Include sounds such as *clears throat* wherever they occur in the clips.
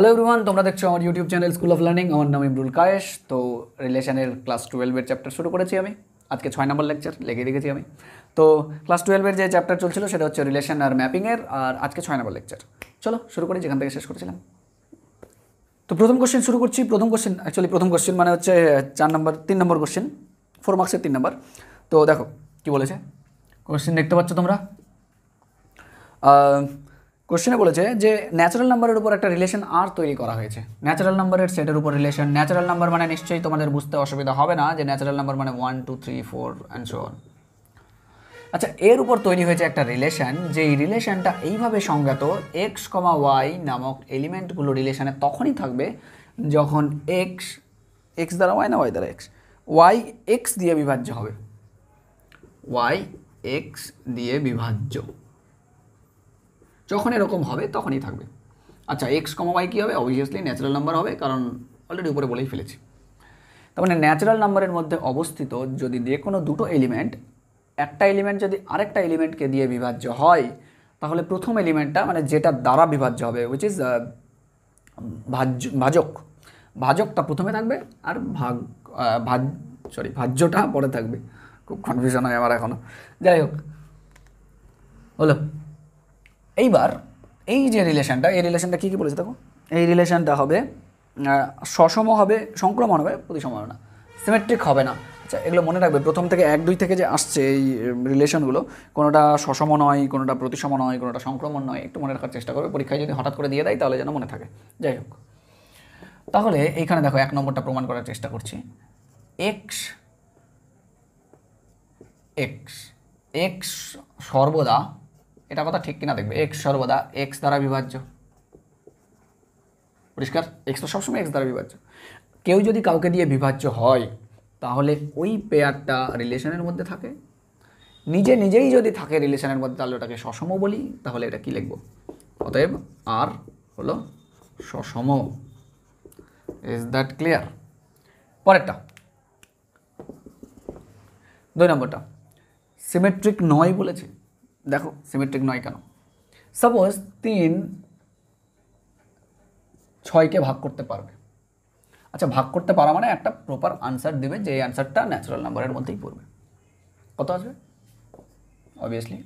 hello everyone তোমরা দেখছো আমার YouTube channel School of Learning আমার নাম ইমরুল কায়েশ তো রিলেশনের ক্লাস টুয়েলভের চ্যাপ্টার শুরু করেছি আমি আজকে ছয় নম্বর লেকচার লেগে রেখেছি আমি তো ক্লাস টুয়েলভের যে চ্যাপ্টার চলছিল সেটা হচ্ছে রিলেশন আর ম্যাপিংয়ের আর আজকে ছয় নম্বর লেকচার চলো শুরু করি যেখান থেকে শেষ করেছিলাম তো প্রথম কোশ্চেন শুরু করছি প্রথম কোশ্চেন অ্যাকচুয়ালি প্রথম কোশ্চেন মানে হচ্ছে চার নম্বর তিন নম্বর কোশ্চেন ফোর মার্কসের তিন নম্বর তো দেখো কী বলেছে কোশ্চেন দেখতে পাচ্ছ তোমরা কোশ্চেনে বলেছে যে ন্যাচারাল নাম্বারের উপর একটা রিলেশন আর তৈরি করা হয়েছে ন্যাচারাল নাম্বারের সেটের উপর রিলেশন ন্যাচারাল নাম্বার মানে নিশ্চয়ই তোমাদের বুঝতে অসুবিধা হবে না যে ন্যাচারাল নাম্বার মানে one two three four and so আচ্ছা এর উপর তৈরি হয়েছে একটা রিলেশন যে এই রিলেশনটা এইভাবে সংজ্ঞাত এক্স কমা ওয়াই নামক এলিমেন্টগুলো রিলেশনে তখনই থাকবে যখন এক্স এক্স দ্বারা ওয়াই না ওয়াই দ্বারা এক্স ওয়াই এক্স দিয়ে বিভাজ্য হবে ওয়াই এক্স দিয়ে বিভাজ্য যখন এরকম হবে তখনই থাকবে আচ্ছা এক্স কম ওয়াই কী হবে অবভিয়াসলি ন্যাচারাল নাম্বার হবে কারণ অলরেডি উপরে বলেই ফেলেছি তার মানে ন্যাচারাল নাম্বারের মধ্যে অবস্থিত যদি যে কোনো দুটো এলিমেন্ট একটা এলিমেন্ট যদি আরেকটা এলিমেন্টকে দিয়ে বিভাজ্য হয় তাহলে প্রথম এলিমেন্টটা মানে যেটা দ্বারা বিভাজ্য হবে উইচ ইজ ভাজ্য ভাজক ভাজকটা প্রথমে থাকবে আর ভাগ ভাজ সরি ভাজ্যটা পরে থাকবে খুব কনফিউশন হয় আমার এখনও যাই হোক হলো এইবার এই যে রিলেশনটা এই রিলেশনটা কী কী বলেছে দেখো এই রিলেশনটা হবে সসম হবে সংক্রমণ হবে প্রতিসম হবে না সিমেট্রিক হবে না আচ্ছা এগুলো মনে রাখবে প্রথম থেকে এক দুই থেকে যে আসছে এই রিলেশনগুলো কোনোটা সসম নয় কোনোটা প্রতিসম নয় কোনোটা সংক্রমণ নয় একটু মনে রাখার চেষ্টা করবে পরীক্ষায় যদি হঠাৎ করে দিয়ে দেয় তাহলে যেন মনে থাকে যাই হোক তাহলে এইখানে দেখো এক নম্বরটা প্রমাণ করার চেষ্টা করছি এক্স এক্স এক্স সর্বদা এটা কথা ঠিক কিনা দেখবে এক্স সর্বদা এক্স দ্বারা বিভাজ্য পরিষ্কার এক্স তো সবসময় এক্স দ্বারা বিভাজ্য কেউ যদি কাউকে দিয়ে বিভাজ্য হয় তাহলে ওই পেয়ারটা রিলেশনের মধ্যে থাকে নিজে নিজেই যদি থাকে রিলেশনের মধ্যে তাহলে ওটাকে সসম বলি তাহলে এটা কি লিখব অতএব আর হলো সসম ইজ দ্যাট ক্লিয়ার পরেরটা দুই নম্বরটা সিমেট্রিক নয় বলেছে দেখো সিমেট্রিক নয় কেন সাপোজ তিন ছয়কে ভাগ করতে পারবে আচ্ছা ভাগ করতে পারা মানে একটা প্রপার আনসার দেবে যে এই আনসারটা ন্যাচারাল নাম্বারের মধ্যেই পড়বে কত আসবে অবভিয়াসলি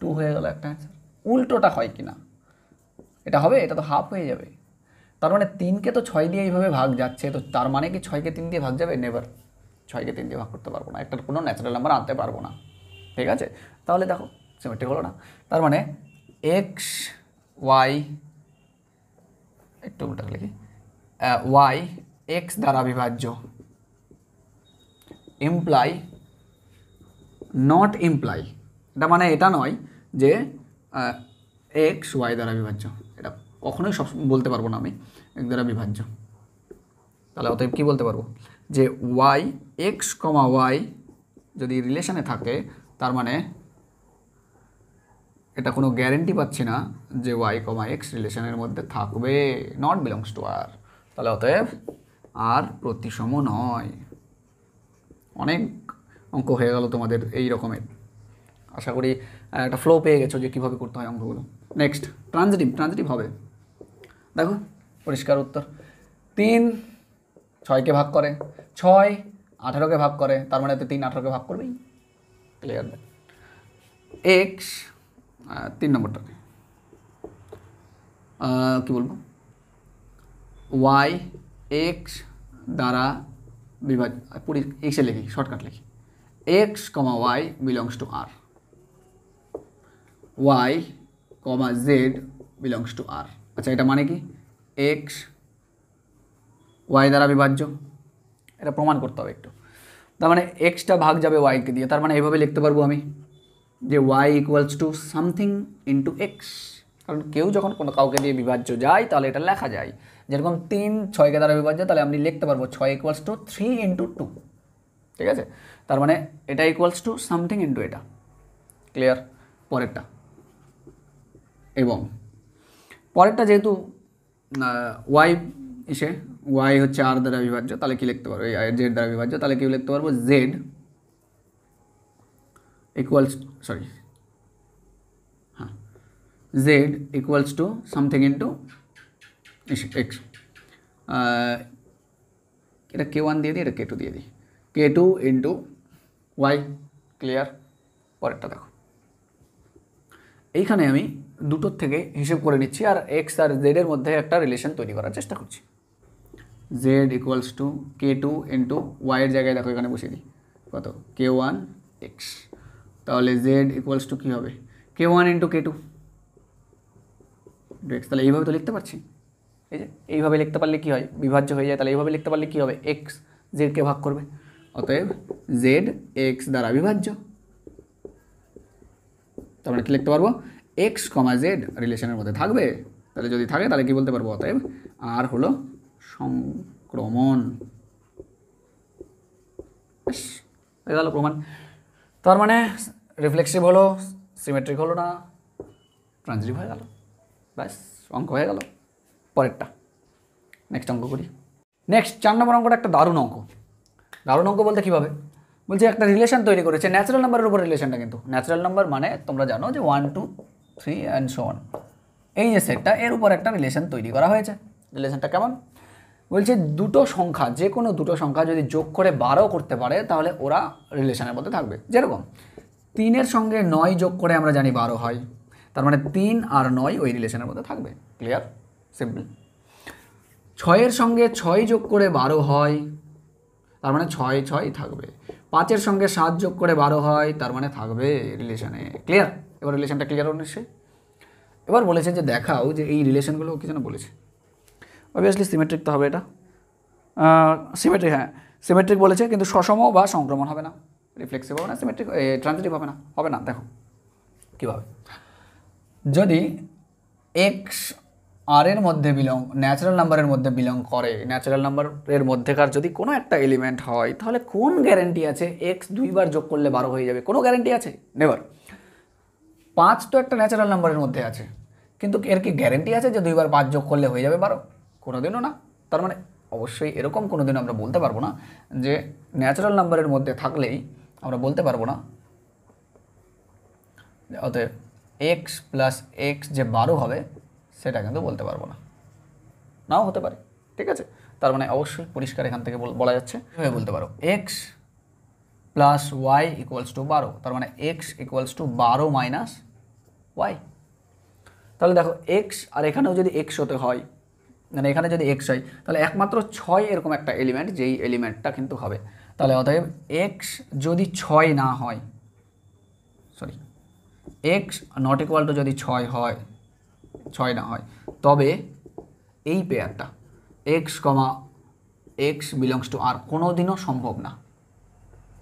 টু হয়ে গেল একটা অ্যান্সার উল্টোটা হয় কি না এটা হবে এটা তো হাফ হয়ে যাবে তার মানে তিনকে তো ছয় দিয়ে এইভাবে ভাগ যাচ্ছে তো তার মানে কি ছয়কে তিন দিয়ে ভাগ যাবে নেভার ছয়কে তিন দিয়ে ভাগ করতে পারবো না একটার কোনো ন্যাচারাল নাম্বার আনতে পারবো না ঠিক আছে তাহলে দেখো সিমেট্রিক হলো না তার মানে এক্স ওয়াই একটু ওটা লিখি ওয়াই এক্স দ্বারা বিভাজ্য এমপ্লাই নট এমপ্লাই এটা মানে এটা নয় যে এক্স ওয়াই দ্বারা বিভাজ্য এটা কখনোই সব বলতে পারবো না আমি এক দ্বারা বিভাজ্য তাহলে অতএব কী বলতে পারবো যে ওয়াই এক্স কমা ওয়াই যদি রিলেশনে থাকে তার মানে এটা কোনো গ্যারেন্টি পাচ্ছি না যে ওয়াই কমা এক্স রিলেশনের মধ্যে থাকবে নট বিলংস টু আর তাহলে অতএব আর প্রতিসম নয় অনেক অঙ্ক হয়ে গেল তোমাদের এই রকমের আশা করি একটা ফ্লো পেয়ে গেছো যে কীভাবে করতে হয় অঙ্কগুলো নেক্সট ট্রানজিটিভ ট্রানজিটিভ হবে দেখো পরিষ্কার উত্তর তিন ছয়কে ভাগ করে ছয় আঠেরোকে ভাগ করে তার মানে তো তিন আঠেরোকে ভাগ করবেই ক্লিয়ার দেন এক্স তিন নম্বরটা কী বলবো ওয়াই এক্স দ্বারা বিভাজ পুরি এক্সে লিখি শর্টকাট লিখি X comma Y belongs to R Y comma Z belongs to R আচ্ছা এটা মানে কি এক্স ওয়াই দ্বারা বিভাজ্য এটা প্রমাণ করতে হবে একটু তার মানে এক্সটা ভাগ যাবে ওয়াইকে দিয়ে তার মানে এইভাবে লিখতে পারবো আমি যে Y equals to something into X কারণ কেউ যখন কোনো কাউকে দিয়ে বিভাজ্য যায় তাহলে এটা লেখা যায় যেরকম তিন ছয়কে দ্বারা বিভাজ্য তাহলে আপনি লিখতে পারবো ছয় equals to three into two ঠিক আছে তার মানে এটা ইকুয়ালস টু সামথিং ইন্টু এটা ক্লিয়ার পরেরটা এবং পরেরটা যেহেতু ওয়াই এসে ওয়াই হচ্ছে আর দ্বারা বিভাজ্য তাহলে কি লিখতে পারবো এই জেড দ্বারা বিভাজ্য তাহলে কি লিখতে পারবো জেড ইকুয়ালস সরি হ্যাঁ Z equals to something into X এটা কে ওয়ান দিয়ে দিই এটা কে টু দিয়ে দিই K two into Y clear পরেরটা দেখো এইখানে আমি দুটোর থেকে হিসেব করে নিচ্ছি আর এক্স আর জেডের মধ্যে একটা রিলেশন তৈরি করার চেষ্টা করছি Z equals to K two into ওয়াইয়ের জায়গায় দেখো এখানে বসিয়ে দিই কত কে ওয়ান এক্স তাহলে জেড ইকুয়ালস টু কী হবে কে one into K two X তাহলে এইভাবে তো লিখতে পারছি এই যে এইভাবে লিখতে পারলে কী হয় বিভাজ্য হয়ে যায় তাহলে এইভাবে লিখতে পারলে কী হবে এক্স জেডকে ভাগ করবে অতএব জেড এক্স দ্বারা বিভাজ্য তাহলে আমরা কী লিখতে পারবো এক্স কমা জেড রিলেশনের মধ্যে থাকবে তাহলে যদি থাকে তাহলে কী বলতে পারবো অতএব আর হলো সংক্রমণ হয়ে গেল প্রমাণ তার মানে রিফ্লেক্সিভ হলো সিমেট্রিক হলো না ট্রান্সিটিভ হয়ে গেল ব্যাস অঙ্ক হয়ে গেল পরেরটা নেক্সট অঙ্ক করি নেক্সট চার নম্বর অঙ্কটা একটা দারুণ অঙ্ক দারুণ অঙ্ক বলতে কীভাবে বলছে একটা রিলেশন তৈরি করেছে ন্যাচারাল নাম্বারের উপর রিলেশনটা কিন্তু ন্যাচারাল নাম্বার মানে তোমরা জানো যে one two three and so on এই যে সেটটা এর উপর একটা রিলেশন তৈরি করা হয়েছে রিলেশনটা কেমন বলছে দুটো সংখ্যা যে কোনো দুটো সংখ্যা যদি যোগ করে বারো করতে পারে তাহলে ওরা রিলেশনের মধ্যে থাকবে যেরকম তিনের সঙ্গে নয় যোগ করে আমরা জানি বারো হয় তার মানে তিন আর নয় ওই রিলেশনের মধ্যে থাকবে ক্লিয়ার সিম্পল ছয়ের সঙ্গে ছয় যোগ করে বারো হয় তার মানে ছয় ছয় থাকবে পাঁচের সঙ্গে সাত যোগ করে বারো হয় তার মানে থাকবে রিলেশনে ক্লিয়ার এবার রিলেশনটা ক্লিয়ার হচ্ছে এবার বলেছে যে দেখাও যে এই রিলেশনগুলো কি যেন বলেছে অবভিয়াসলি সিমেট্রিক তো হবে এটা সিমেট্রিক হ্যাঁ সিমেট্রিক বলেছে কিন্তু সসম বা সংক্রমণ হবে না রিফ্লেক্সিভ হবে না সিমেট্রিক ট্রানজিটিভ হবে না হবে না দেখো কীভাবে যদি এক্স আর এর মধ্যে বিলং ন্যাচারাল নাম্বারের মধ্যে বিলং করে ন্যাচারাল নাম্বারের মধ্যেকার যদি কোনো একটা এলিমেন্ট হয় তাহলে কোন গ্যারেন্টি আছে এক্স দুইবার যোগ করলে বারো হয়ে যাবে কোনো গ্যারেন্টি আছে নেভার পাঁচ তো একটা ন্যাচারাল নাম্বারের মধ্যে আছে কিন্তু এর কি গ্যারেন্টি আছে যে দুইবার পাঁচ যোগ করলে হয়ে যাবে বারো কোনোদিনও না তার মানে অবশ্যই এরকম কোনো দিন আমরা বলতে পারবো না যে ন্যাচারাল নাম্বারের মধ্যে থাকলেই আমরা বলতে পারবো না অতএব এক্স প্লাস এক্স যে বারো হবে সেটা কিন্তু বলতে পারবো না নাও হতে পারে ঠিক আছে তার মানে অবশ্যই পরিষ্কার এখান থেকে বলা যাচ্ছে এভাবে বলতে পারো X plus Y equals to বারো তার মানে এক্স ইকুয়ালস টু বারো মাইনাস ওয়াই তাহলে দেখো এক্স আর এখানেও যদি এক্স হতে হয় মানে এখানে যদি এক্স হয় তাহলে একমাত্র ছয় এরকম একটা এলিমেন্ট যেই এলিমেন্টটা কিন্তু হবে তাহলে অতএব এক্স যদি ছয় না হয় sorry X not equal to যদি ছয় হয় ছয় না হয় তবে এই পেয়ারটা X comma X belongs to R কোনো দিনও সম্ভব না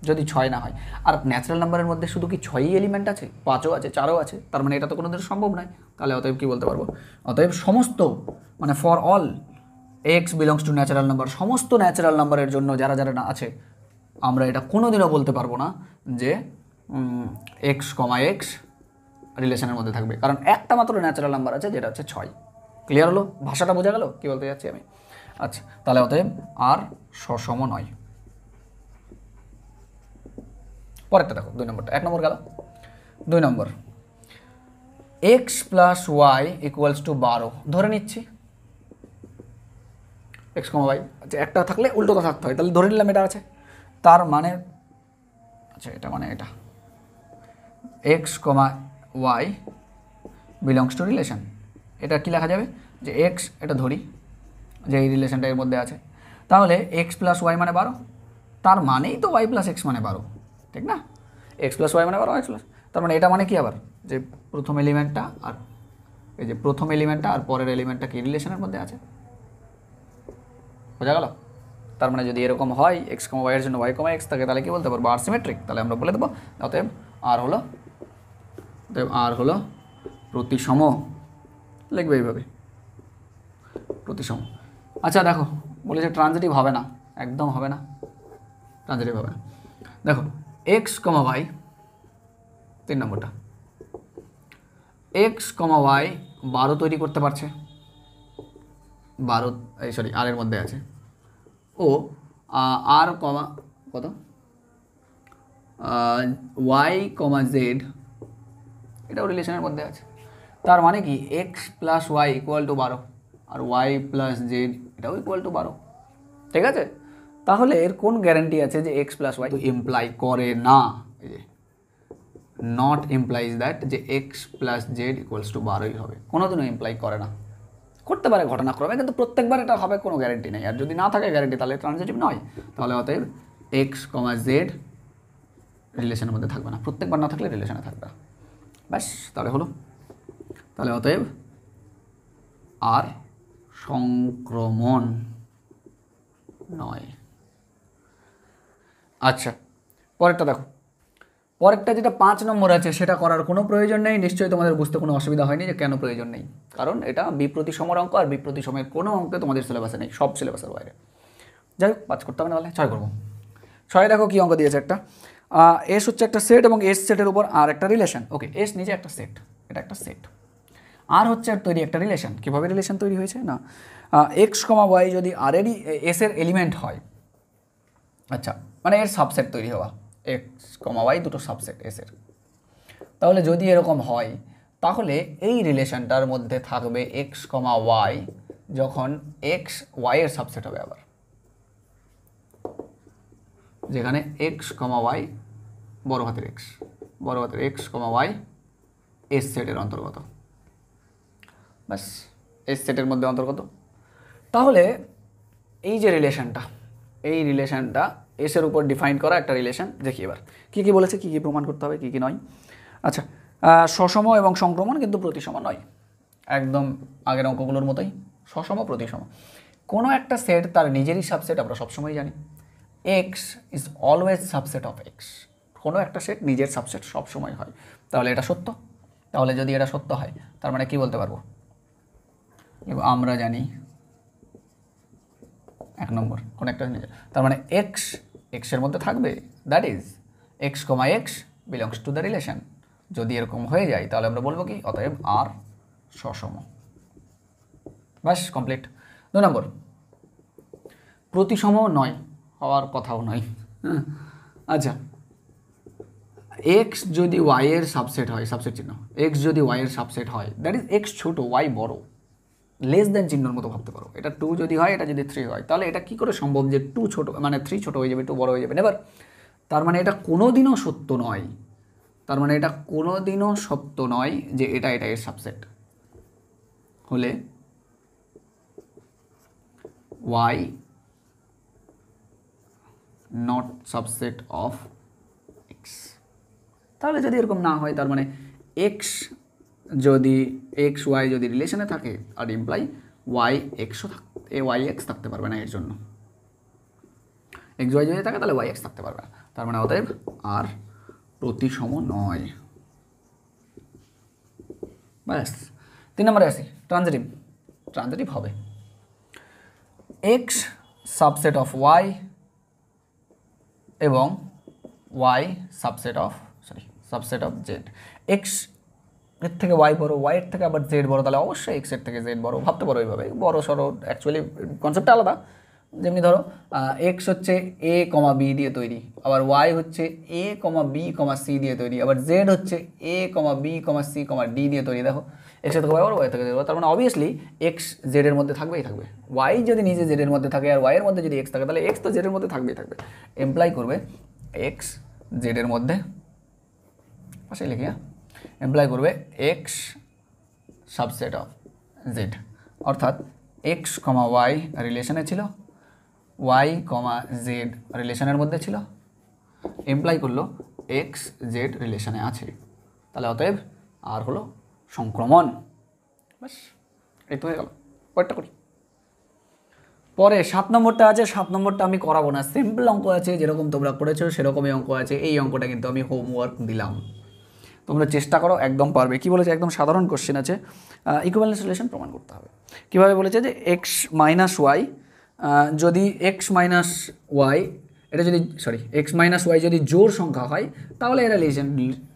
যদি ছয় না হয় আর ন্যাচারাল নাম্বারের মধ্যে শুধু কি ছয়ই এলিমেন্ট আছে পাঁচও আছে চারও আছে তার মানে এটা তো কোনোদিন সম্ভব নয় তাহলে অতএব কি বলতে পারবো অতএব সমস্ত মানে for all X belongs to natural number সমস্ত ন্যাচারাল নাম্বারের জন্য যারা যারা না আছে আমরা এটা কোনোদিনও বলতে পারবো না যে এক্স কমা এক্স রিলেশনের মধ্যে থাকবে কারণ একটা মাত্র ন্যাচারাল নাম্বার আছে যেটা হচ্ছে ছয় ক্লিয়ার হলো ভাষাটা বোঝা গেল কী বলতে যাচ্ছি আমি আচ্ছা তাহলে অতএব আর সসম নয় পরেরটা দেখো দুই নম্বরটা এক নম্বর গেল দুই নম্বর X plus Y equals to বারো ধরে নিচ্ছি এক্স কমা ওয়াই আচ্ছা একটা থাকলে উল্টোটা থাকতে হয় তাহলে ধরে নিলাম এটা আছে তার মানে আচ্ছা এটা মানে এটা X comma Y belongs to relation এটা কী লেখা যাবে যে এক্স এটা ধরি যে এই রিলেশনটা এর মধ্যে আছে তাহলে এক্স প্লাস ওয়াই মানে বারো তার মানেই তো ওয়াই প্লাস এক্স মানে বারো ঠিক না এক্স প্লাস ওয়াই মানে বারো এক্স প্লাস তার মানে এটা মানে কি আবার যে প্রথম এলিমেন্টটা আর এই যে প্রথম এলিমেন্টটা আর পরের এলিমেন্টটা কি রিলেশনের মধ্যে আছে বোঝা গেল তার মানে যদি এরকম হয় এক্স কমা ওয়াইয়ের জন্য ওয়াই কমা এক্স থাকে তাহলে কী বলতে পারবো আর সিমেট্রিক তাহলে আমরা বলে দেবো অতএব আর হলো অতএব আর হলো প্রতিসম লিখবে এইভাবে প্রতিসম আচ্ছা দেখো বলেছে ট্রানজিটিভ হবে না একদম হবে না ট্রানজিটিভ হবে না দেখো এক্স কমা ওয়াই তিন নম্বরটা এক্স কমা ওয়াই বারো তৈরি করতে পারছে বারো এই সরি আরের মধ্যে আছে ও আর কমা কত ওয়াই কমা জেড এটাও রিলেশনের মধ্যে আছে তার মানে কি X plus Y equal to বারো আর ওয়াই প্লাস জেড এটাও ইকুয়াল টু বারো ঠিক আছে তাহলে এর কোন গ্যারান্টি আছে যে এক্স প্লাস ওয়াই এমপ্লাই করে না নট এমপ্লাইজ দ্যাট যে X plus Z equals to বারোই হবে কোনোদিনও এমপ্লাই করে না করতে পারে ঘটনাক্রমে কিন্তু প্রত্যেকবার এটা হবে কোনো গ্যারেন্টি নেই আর যদি না থাকে গ্যারেন্টি তাহলে ট্রানজেটিভ নয় তাহলে অতএব এক্স কমা জেড রিলেশনের মধ্যে থাকবে না প্রত্যেকবার না থাকলে রিলেশনে থাকবে না ব্যাস তাহলে হলো তাহলে অতএব আর সংক্রমণ নয় আচ্ছা পরেরটা দেখো পরেরটা যেটা পাঁচ নম্বর আছে সেটা করার কোনো প্রয়োজন নেই নিশ্চয়ই তোমাদের বুঝতে কোনো অসুবিধা হয়নি যে কেন প্রয়োজন নেই কারণ এটা বিপ্রতি সমর অঙ্ক আর বিপ্রতি সময়ের কোনো অঙ্কে তোমাদের সিলেবাসে নেই সব সিলেবাসের বাইরে যাই হোক পাঁচ করতে হবে না ছয় করবো ছয় দেখো কী অঙ্ক দিয়েছে একটা এস হচ্ছে একটা সেট এবং এস সেটের উপর আর একটা রিলেশন ওকে এস নিজে একটা সেট এটা একটা সেট আর হচ্ছে তৈরি একটা রিলেশন কীভাবে রিলেশন তৈরি হয়েছে না এক্স কমা ওয়াই যদি আর এরই এসের এলিমেন্ট হয় আচ্ছা মানে এর সাবসেট তৈরি হওয়া এক্স কমা ওয়াই দুটো সাবসেট এর তাহলে যদি এরকম হয় তাহলে এই রিলেশনটার মধ্যে থাকবে এক্স কমা ওয়াই যখন এক্স ওয়াইয়ের সাবসেট হবে আবার যেখানে এক্স কমা ওয়াই বড় হাতের এক্স বড় হাতের এক্স কমা ওয়াই এস সেটের অন্তর্গত ব্যাস এস সেটের মধ্যে অন্তর্গত তাহলে এই যে রিলেশনটা এই রিলেশনটা এসের উপর ডিফাইন করা একটা রিলেশন দেখি এবার কী কী বলেছে কী কী প্রমাণ করতে হবে কী কী নয় আচ্ছা সসম এবং সংক্রমণ কিন্তু প্রতিসম নয় একদম আগের অঙ্কগুলোর মতোই সসম প্রতিসম কোনো একটা সেট তার নিজেরই সাবসেট আমরা সবসময় জানি X is always subset of X কোনো একটা সেট নিজের সাবসেট সবসময় হয় তাহলে এটা সত্য তাহলে যদি এটা সত্য হয় তার মানে কি বলতে পারবো আমরা জানি এক নম্বর কোনো একটা নিজের তার মানে এক্স এক্সের মধ্যে থাকবে that is X comma X belongs to the relation যদি এরকম হয়ে যায় তাহলে আমরা বলবো কি অতএব আর সসম ব্যাস কমপ্লিট দু নম্বর প্রতিসম নয় হওয়ার কথাও নয় হ্যাঁ আচ্ছা এক্স যদি ওয়াইয়ের সাবসেট হয় সাবসেট চিহ্ন এক্স যদি ওয়াইয়ের সাবসেট হয় দ্যাট ইজ এক্স ছোটো ওয়াই বড়ো লেস দেন চিহ্নর মতো ভাবতে পারো এটা টু যদি হয় এটা যদি থ্রি হয় তাহলে এটা কি করে সম্ভব যে টু ছোটো মানে থ্রি ছোটো হয়ে যাবে টু বড় হয়ে যাবে এবার তার মানে এটা কোনো দিনও সত্য নয় তার মানে এটা কোনো দিনও সত্য নয় যে এটা এটা এর সাবসেট হলে Y not subset of X তাহলে যদি এরকম না হয় তার মানে এক্স যদি এক্স ওয়াই যদি রিলেশনে থাকে আর ইমপ্লাই ওয়াই এক্সও থাক এ ওয়াই এক্স থাকতে পারবে না এর জন্য এক্স ওয়াই যদি থাকে তাহলে ওয়াই এক্স থাকতে পারবে না তার মানে অতএব আর প্রতিসম নয় ব্যাস তিন নম্বরে আসি ট্রানজেটিভ ট্রানজিটিভ হবে এক্স সাবসেট অফ ওয়াই এবং Y subset of sorry subset of Z X এর থেকে ওয়াই বড়ো ওয়াইয়ের থেকে আবার জেড বড়ো তাহলে অবশ্যই এক্স এর থেকে জেড বড়ো ভাবতে পারো এইভাবে বড়ো সড়ো অ্যাকচুয়ালি কনসেপ্টটা আলাদা যেমনি ধরো এক্স হচ্ছে এ কমা বি দিয়ে তৈরি আবার ওয়াই হচ্ছে A comma B comma C দিয়ে তৈরি আবার জেড হচ্ছে A comma B comma C comma D দিয়ে তৈরি দেখো এক্স থেকে ওয়াই ওয়াই থেকে তার মানে অবভিয়াসলি এক্স জেডের মধ্যে থাকবেই থাকবে ওয়াই যদি নিজে জেডের মধ্যে থাকে আর ওয়াইয়ের মধ্যে যদি এক্স থাকে তাহলে এক্স তো জেডের মধ্যে থাকবেই থাকবে এমপ্লাই করবে এক্স জেডের মধ্যে আসলে লিখিয়া হ্যাঁ এমপ্লাই করবে এক্স সাবসেট অফ জেড অর্থাৎ এক্স কমা ওয়াই রিলেশনে ছিল ওয়াই কমা জেড রিলেশনের মধ্যে ছিল এমপ্লাই করলো এক্স জেড রিলেশনে আছে তাহলে অতএব আর হলো সংক্রমণ বাস এই তো হয়ে গেল পরেরটা করি পরে সাত নম্বরটা আছে সাত নম্বরটা আমি করাবো না সিম্পল অঙ্ক আছে যেরকম তোমরা করেছো সেরকমই অঙ্ক আছে এই অঙ্কটা কিন্তু আমি হোমওয়ার্ক দিলাম তোমরা চেষ্টা করো একদম পারবে কি বলেছে একদম সাধারণ কোশ্চেন আছে ইকুয়ালেন্স রিলেশন প্রমাণ করতে হবে কীভাবে বলেছে যে এক্স মাইনাস ওয়াই যদি এক্স মাইনাস ওয়াই এটা যদি সরি এক্স মাইনাস ওয়াই যদি জোর সংখ্যা হয় তাহলে এরা রিলেশন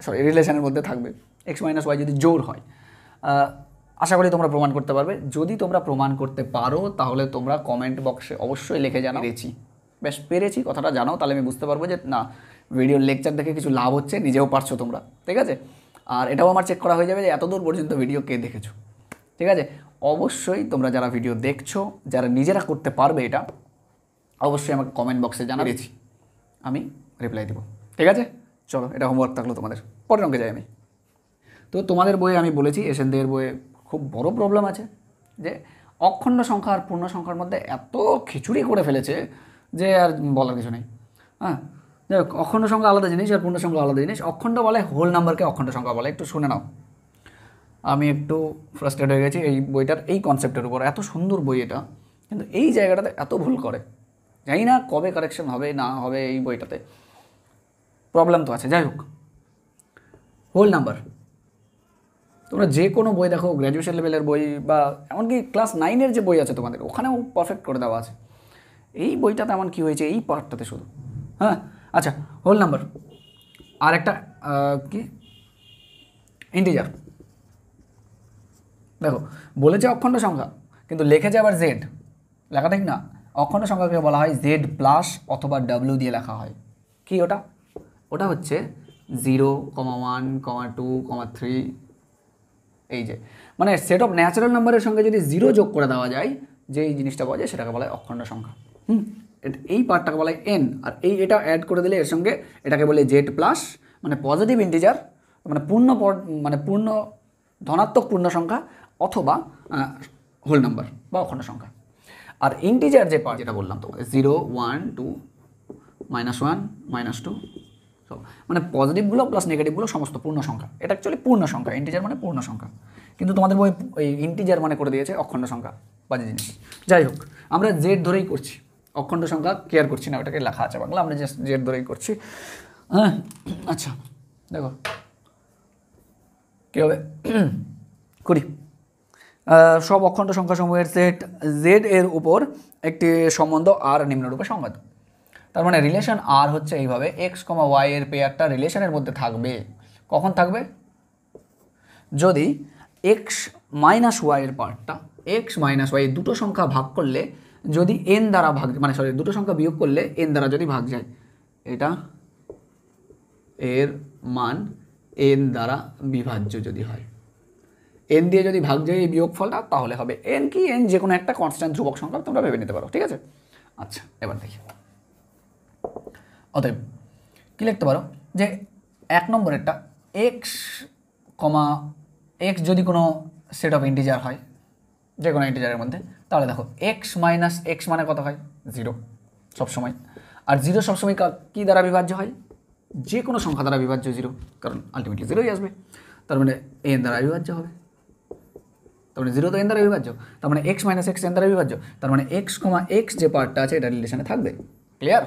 সরি রিলেশনের মধ্যে থাকবে এক্স মাইনাস ওয়াই যদি জোর হয় আশা করি তোমরা প্রমাণ করতে পারবে যদি তোমরা প্রমাণ করতে পারো তাহলে তোমরা কমেন্ট বক্সে অবশ্যই লিখে জানাও পেরেছি বেশ পেরেছি কথাটা জানাও তাহলে আমি বুঝতে পারবো যে না ভিডিও লেকচার দেখে কিছু লাভ হচ্ছে নিজেও পারছো তোমরা ঠিক আছে আর এটাও আমার চেক করা হয়ে যাবে যে এতদূর পর্যন্ত ভিডিও কে দেখেছো ঠিক আছে অবশ্যই তোমরা যারা ভিডিও দেখছো যারা নিজেরা করতে পারবে এটা অবশ্যই আমাকে কমেন্ট বক্সে জানিয়েছি আমি রিপ্লাই দেবো ঠিক আছে চলো এটা হোমওয়ার্ক থাকলো তোমাদের পরের অঙ্কে যাই আমি তো তোমাদের বইয়ে আমি বলেছি এসেনদের বইয়ে খুব বড় প্রবলেম আছে যে অখণ্ড সংখ্যা আর পূর্ণ সংখ্যার মধ্যে এত খিচুড়ি করে ফেলেছে যে আর বলার কিছু নেই হ্যাঁ যাই অখণ্ড সংখ্যা আলাদা জিনিস আর পূর্ণ সংখ্যা আলাদা জিনিস অখণ্ড বলে হোল নাম্বারকে অখণ্ড সংখ্যা বলে একটু শুনে নাও আমি একটু ফ্রাস্ট্রেট হয়ে গেছি এই বইটার এই কনসেপ্টের উপর এত সুন্দর বই এটা কিন্তু এই জায়গাটাতে এত ভুল করে জানি না কবে কারেকশন হবে না হবে এই বইটাতে প্রবলেম তো আছে যাই হোক হোল নাম্বার তোমরা যে কোনো বই দেখো গ্র্যাজুয়েশন লেভেলের বই বা এমনকি ক্লাস নাইনের যে বই আছে তোমাদের ওখানেও পারফেক্ট করে দেওয়া আছে এই বইটাতে এমন কী হয়েছে এই পার্টটাতে শুধু হ্যাঁ আচ্ছা হোল নাম্বার আর একটা কি ইন্টিজার দেখো বলেছে অখণ্ড সংখ্যা কিন্তু লিখেছে আবার জেড লেখা ঠিক না অখণ্ড সংখ্যাকে বলা হয় জেড প্লাস অথবা ডাব্লিউ দিয়ে লেখা হয় কি ওটা ওটা হচ্ছে zero comma one comma two comma three এই যে মানে সেট অফ ন্যাচারাল নাম্বারের সঙ্গে যদি জিরো যোগ করে দেওয়া যায় যেই জিনিসটা পাওয়া যায় সেটাকে বলা হয় অখণ্ড সংখ্যা হুম এই পার্টটাকে বলা হয় এন আর এই এটা অ্যাড করে দিলে এর সঙ্গে এটাকে বলে জেড প্লাস মানে পজিটিভ ইন্টিজার মানে পূর্ণ মানে পূর্ণ ধনাত্মক পূর্ণ সংখ্যা অথবা হোল নাম্বার বা অখণ্ড সংখ্যা আর ইন্টিজার যে পার্ট যেটা বললাম তো zero one two minus one minus two so মানে পজিটিভগুলো প্লাস নেগেটিভগুলো সমস্ত পূর্ণ সংখ্যা এটা অ্যাকচুয়ালি পূর্ণ সংখ্যা ইন্টিজার মানে পূর্ণ সংখ্যা কিন্তু তোমাদের বই ওই ইন্টিজার মানে করে দিয়েছে অখণ্ড সংখ্যা বাজে জিনিস যাই হোক আমরা জেড ধরেই করছি অখণ্ড সংখ্যা কেয়ার করছি না ওটাকে লেখা আছে বাংলা আমরা জাস্ট জের ধরেই করছি হ্যাঁ আচ্ছা দেখো কী হবে *clears throat* করি সব অখণ্ড সমূহের সেট জেড এর উপর একটি সম্বন্ধ আর নিম্নরূপে সংবাদ তার মানে রিলেশন আর হচ্ছে এইভাবে এক্স কমা ওয়াই এর পেয়ারটা রিলেশনের মধ্যে থাকবে কখন থাকবে যদি এক্স মাইনাস ওয়াই এর পার্টটা এক্স মাইনাস ওয়াই দুটো সংখ্যা ভাগ করলে যদি এন দ্বারা ভাগ মানে সরি দুটো সংখ্যা বিয়োগ করলে এন দ্বারা যদি ভাগ যায় এটা এর মান এন দ্বারা বিভাজ্য যদি হয় এন দিয়ে যদি ভাগ যায় এই বিয়োগ ফলটা তাহলে হবে এন কি এন যে কোনো একটা কনস্ট্যান্ট ধ্রুবক সংখ্যা তোমরা ভেবে নিতে পারো ঠিক আছে আচ্ছা এবার দেখি অতএব কী লিখতে পারো যে এক নম্বরেরটা এক্স কমা এক্স যদি কোনো সেট অফ ইন্টিজার হয় যে কোনো ইন্টিজারের মধ্যে তাহলে দেখো এক্স মাইনাস এক্স মানে কত হয় জিরো সবসময় আর জিরো সবসময় কী দ্বারা বিভাজ্য হয় যে কোনো সংখ্যা দ্বারা বিভাজ্য জিরো কারণ আলটিমেটলি জিরোই আসবে তার মানে এন দ্বারা বিভাজ্য হবে তার মানে জিরো তো এন দ্বারা বিভাজ্য তার মানে এক্স মাইনাস এক্স এন দ্বারা বিভাজ্য তার মানে এক্স কমা এক্স যে পার্টটা আছে এটা রিলেশনে থাকবে ক্লিয়ার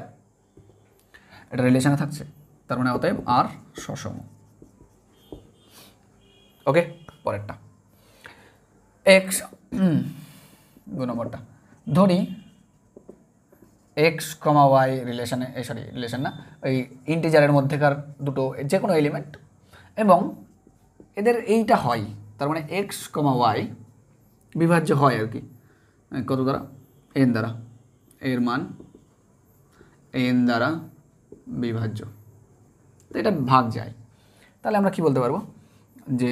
এটা রিলেশনে থাকছে তার মানে অতএব আর সসম ওকে পরেরটা এক্স দু নম্বরটা ধরি এক্স কমা ওয়াই রিলেশনে সরি রিলেশন না ওই ইন্টিজারের মধ্যেকার দুটো যে কোনো এলিমেন্ট এবং এদের এইটা হয় তার মানে এক্স কমা ওয়াই বিভাজ্য হয় আর কি কত দ্বারা এন দ্বারা এর মান এন দ্বারা বিভাজ্য তো এটা ভাগ যায় তাহলে আমরা কি বলতে পারবো যে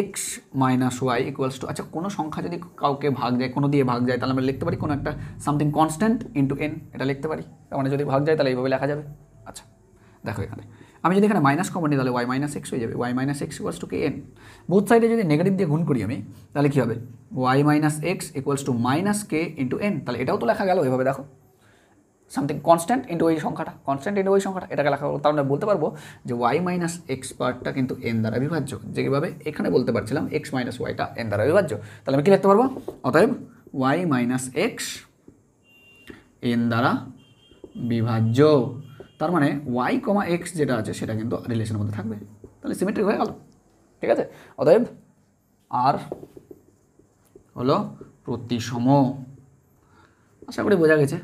x minus y equals to আচ্ছা কোনো সংখ্যা যদি কাউকে ভাগ যায় কোনো দিয়ে ভাগ যায় তাহলে আমরা লিখতে পারি কোনো একটা সামথিং কনস্ট্যান্ট ইন্টু এন এটা লিখতে পারি মানে যদি ভাগ যায় তাহলে এইভাবে লেখা যাবে আচ্ছা দেখো এখানে আমি যদি এখানে মাইনাস কমন নিই তাহলে ওয়াই মাইনাস এক্স হয়ে যাবে y minus x equals to k n both সাইডে যদি নেগেটিভ দিয়ে গুণ করি আমি তাহলে কী হবে y minus x equals to minus k into n তাহলে এটাও তো লেখা গেল এভাবে দেখো সামথিং কনস্ট্যান্ট ইন্টু ওই সংখ্যাটা কনস্ট্যান্ট ইন্টু ওই সংখ্যাটা এটাকে লেখা তাহলে আমরা বলতে পারবো যে ওয়াই মাইনাস এক্স পার্টটা কিন্তু এন দ্বারা বিভাজ্য যেভাবে এখানে বলতে পারছিলাম এক্স মাইনাস ওয়াইটা এন দ্বারা বিভাজ্য তাহলে আমি কী লিখতে পারবো অতএব ওয়াই মাইনাস এক্স এন দ্বারা বিভাজ্য তার মানে ওয়াই কমা এক্স যেটা আছে সেটা কিন্তু রিলেশনের মধ্যে থাকবে তাহলে সিমেট্রিক হয়ে গেল ঠিক আছে অতএব আর হলো প্রতিসম আশা করি বোঝা গেছে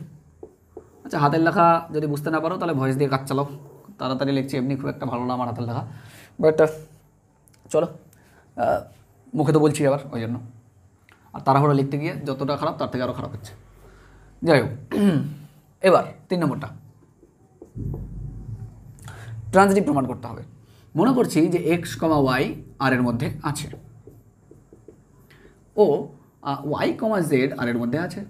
আচ্ছা হাতের লেখা যদি বুঝতে না পারো তাহলে ভয়েস দিয়ে কাজ চালাও তাড়াতাড়ি লিখছি এমনি খুব একটা ভালো না আমার হাতের লেখা বাট uh, চলো মুখে তো বলছি আবার ওই জন্য আর তাড়াহুড়ো লিখতে গিয়ে যতটা খারাপ তার থেকে আরও খারাপ হচ্ছে যাই হোক *clears throat* এবার তিন নম্বরটা ট্রানজিটিভ প্রমাণ করতে হবে মনে করছি যে এক্স কমা ওয়াই আর এর মধ্যে আছে ও ওয়াই কমা জেড আর এর মধ্যে আছে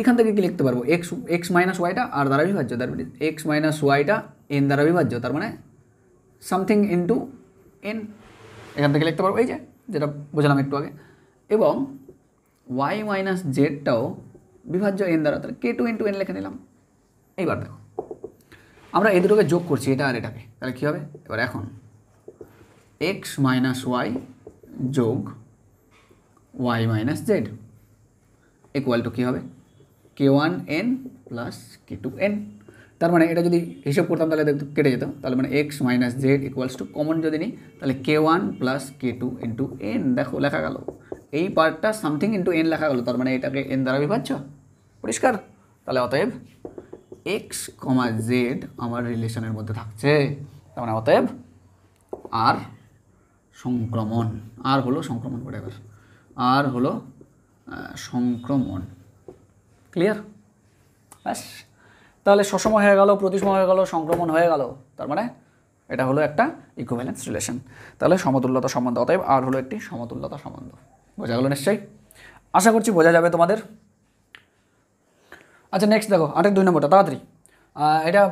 এখান থেকে কি লিখতে পারবো এক্স এক্স মাইনাস ওয়াইটা আর দ্বারা বিভাজ্য তার মানে এক্স মাইনাস ওয়াইটা এন দ্বারা বিভাজ্য তার মানে সামথিং ইন্টু এন এখান থেকে লিখতে পারবো এই যে যেটা বোঝালাম একটু আগে এবং ওয়াই মাইনাস জেডটাও বিভাজ্য এন দ্বারা তার কে টু ইন্টু এন লেখে নিলাম এইবার দেখো আমরা এই দুটোকে যোগ করছি এটা আর এটাকে তাহলে কী হবে এবার এখন এক্স মাইনাস ওয়াই যোগ y minus z equal to কী হবে কে one n plus k two n তার মানে এটা যদি হিসেব করতাম তাহলে কেটে যেত তাহলে মানে x minus z equals to common যদি নিই তাহলে k one plus k two two n দেখো লেখা গেল এই পার্টটা সামথিং ইন্টু এন লেখা গেল তার মানে এটাকে এন দ্বারা বিভাজ্য পরিষ্কার তাহলে অতএব এক্স কমা জেড আমার রিলেশনের মধ্যে থাকছে তার মানে অতএব আর সংক্রমণ আর হলো সংক্রমণ করে আর হলো সংক্রমণ ক্লিয়ার ব্যাস তাহলে সসম হয়ে গেল প্রতিসম হয়ে গেল সংক্রমণ হয়ে গেল তার মানে এটা হলো একটা ইকুভ্যালেন্স রিলেশন তাহলে সমতুল্যতা সম্বন্ধ অতএব আর হলো একটি সমতুল্যতা সম্বন্ধ বোঝা গেল নিশ্চয়ই আশা করছি বোঝা যাবে তোমাদের আচ্ছা নেক্সট দেখো আটের দুই নম্বরটা তাড়াতাড়ি এটা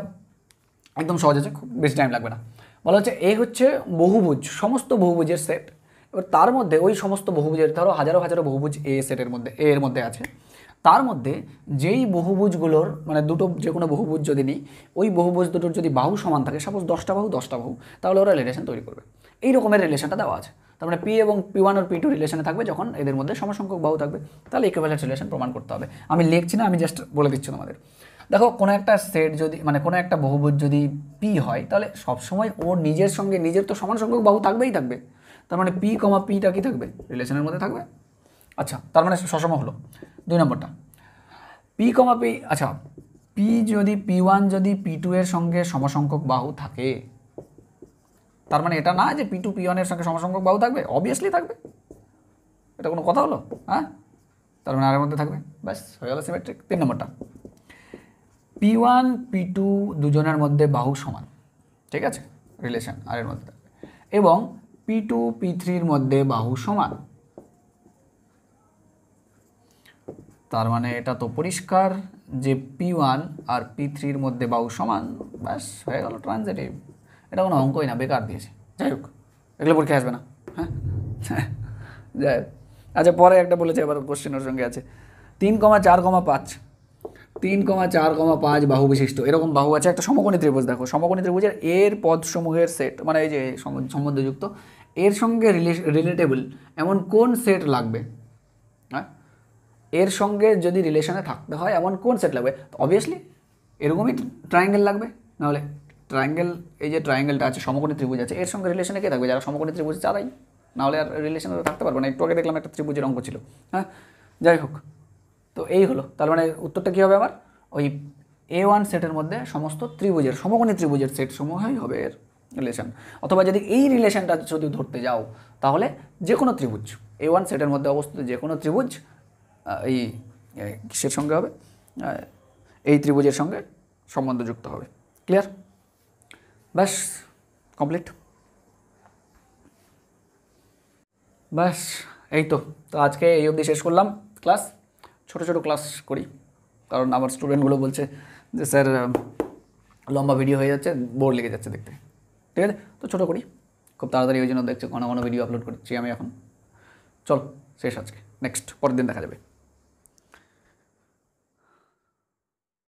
একদম সহজ আছে খুব বেশি টাইম লাগবে না বলা হচ্ছে এ হচ্ছে বহুভুজ সমস্ত বহুভুজের সেট এবার তার মধ্যে ওই সমস্ত বহুভুজের ধরো হাজারো হাজারো বহুভুজ এ সেটের মধ্যে এ এর মধ্যে আছে তার মধ্যে যেই বহুভুজগুলোর মানে দুটো যে কোনো বহুভুজ যদি নিই ওই বহুভুজ দুটোর যদি বাহু সমান থাকে সাপোজ দশটা বাহু দশটা বাহু তাহলে ওরা রিলেশন তৈরি করবে এই রকমের রিলেশনটা দেওয়া আছে তার মানে পি এবং p one or p two রিলেশনে থাকবে যখন এদের মধ্যে সমসংখ্যক বাহু থাকবে তাহলে ইকুইভ্যালেন্ট রিলেশন প্রমাণ করতে হবে আমি লিখছি না আমি জাস্ট বলে দিচ্ছি তোমাদের দেখো কোনো একটা সেট যদি মানে কোনো একটা বহুভুজ যদি পি হয় তাহলে সবসময় ওর নিজের সঙ্গে নিজের তো সমান সংখ্যক বাহু থাকবেই থাকবে তার মানে পি কমা পিটা কি থাকবে রিলেশনের মধ্যে থাকবে আচ্ছা তার মানে সসম হলো দুই নম্বরটা পি কমা পি আচ্ছা পি যদি পি ওয়ান যদি পি টু এর সঙ্গে সমসংখ্যক বাহু থাকে তার মানে এটা না যে পি টু পি ওয়ানের সঙ্গে সমসংখ্যক বাহু থাকবে অবভিয়াসলি থাকবে এটা কোনো কথা হলো হ্যাঁ তার মানে আরের মধ্যে থাকবে ব্যাস হয়ে গেল সিমেট্রিক তিন নম্বরটা পি ওয়ান পি টু দুজনের মধ্যে বাহু সমান ঠিক আছে রিলেশন আরের মধ্যে এবং পি টু পি থ্রির মধ্যে বাহু সমান তার মানে এটা তো পরিষ্কার যে পি ওয়ান আর পি থ্রির মধ্যে বাহু সমান ব্যাস হয়ে গেল ট্রানজেটিভ এটা কোনো অঙ্কই না বেকার দিয়েছে যাই হোক এগুলো পরীক্ষা আসবে না হ্যাঁ *laughs* যাই হোক আচ্ছা পরে একটা বলেছে এবার কোশ্চেনের সঙ্গে আছে তিন কমা চার কমা পাঁচ তিন কমা চার কমা পাঁচ বাহু বিশিষ্ট এরকম বাহু আছে একটা সমকোণী ত্রিভুজ দেখো সমকোণী ত্রিভুজের এর পদসমূহের সেট মানে এই যে সম্বন্ধযুক্ত এর সঙ্গে রিলেটেবল এমন কোন সেট লাগবে এর সঙ্গে যদি রিলেশনে থাকতে হয় এমন কোন সেট লাগবে অবভিয়াসলি এরকমই ট্রায়াঙ্গেল লাগবে নাহলে ট্রায়াঙ্গেল এই যে ট্রায়াঙ্গেলটা আছে সমকোণী ত্রিভুজ আছে এর সঙ্গে রিলেশনে কে থাকবে যারা সমকোণী ত্রিভুজ তারাই নাহলে আর রিলেশনে থাকতে পারবে না একটু আগে দেখলাম একটা ত্রিভুজের অঙ্ক ছিল হ্যাঁ যাই হোক তো এই হলো তার মানে উত্তরটা কী হবে আবার ওই এ ওয়ান সেটের মধ্যে সমস্ত ত্রিভুজের সমকোণী ত্রিভুজের সেট সমূহই হবে এর রিলেশন অথবা যদি এই রিলেশনটা যদি ধরতে যাও তাহলে যে কোনো ত্রিভুজ এ ওয়ান সেটের মধ্যে অবস্থিত যে কোনো ত্রিভুজ এই কিসের সঙ্গে হবে এই ত্রিভুজের সঙ্গে সম্বন্ধযুক্ত হবে ক্লিয়ার ব্যাস কমপ্লিট ব্যাস এই তো তো আজকে এই অবধি শেষ করলাম ক্লাস ছোট ছোট ক্লাস করি কারণ আমার স্টুডেন্টগুলো বলছে যে স্যার লম্বা ভিডিও হয়ে যাচ্ছে বোর লেগে যাচ্ছে দেখতে ঠিক আছে তো ছোটো করি খুব তাড়াতাড়ি ওই জন্য দেখছে ঘন ঘন ভিডিও আপলোড করছি আমি এখন চল শেষ আজকে নেক্সট পরের দিন দেখা যাবে